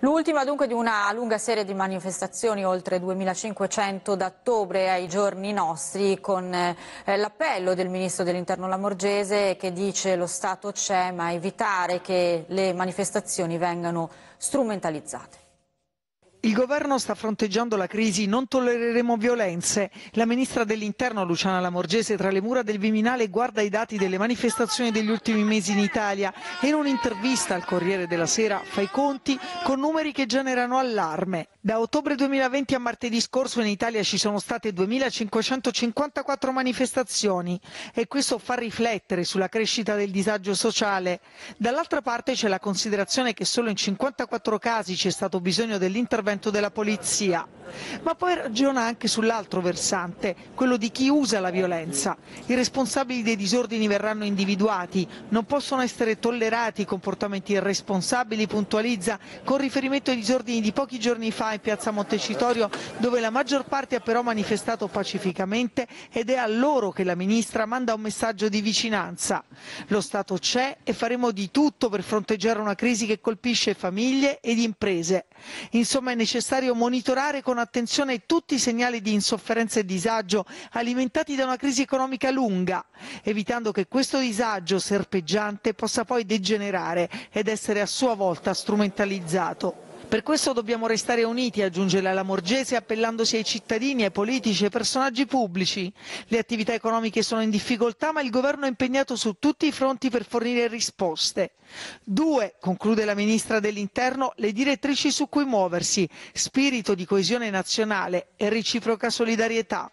L'ultima dunque di una lunga serie di manifestazioni, oltre 2.500 da ottobre ai giorni nostri, con eh, l'appello del Ministro dell'Interno Lamorgese che dice lo Stato c'è ma evitare che le manifestazioni vengano strumentalizzate. Il governo sta fronteggiando la crisi, non tollereremo violenze. La ministra dell'interno Luciana Lamorgese tra le mura del Viminale guarda i dati delle manifestazioni degli ultimi mesi in Italia e in un'intervista al Corriere della Sera fa i conti con numeri che generano allarme. Da ottobre 2020 a martedì scorso in Italia ci sono state 2.554 manifestazioni e questo fa riflettere sulla crescita del disagio sociale. Dall'altra parte c'è la considerazione che solo in 54 casi c'è stato bisogno dell'intervento intervento della polizia, ma poi ragiona anche sull'altro versante, quello di chi usa la violenza. I responsabili dei disordini verranno individuati, non possono essere tollerati i comportamenti irresponsabili, puntualizza con riferimento ai disordini di pochi giorni fa in piazza Montecitorio, dove la maggior parte ha però manifestato pacificamente ed è a loro che la ministra manda un messaggio di vicinanza. Lo Stato c'è e faremo di tutto per fronteggiare una crisi che colpisce famiglie ed imprese. Insomma, è necessario monitorare con attenzione tutti i segnali di insofferenza e disagio alimentati da una crisi economica lunga, evitando che questo disagio serpeggiante possa poi degenerare ed essere a sua volta strumentalizzato. Per questo dobbiamo restare uniti, aggiunge la Lamorgese, appellandosi ai cittadini, ai politici, e ai personaggi pubblici. Le attività economiche sono in difficoltà, ma il governo è impegnato su tutti i fronti per fornire risposte. Due, conclude la ministra dell'Interno, le direttrici su cui muoversi, spirito di coesione nazionale e reciproca solidarietà.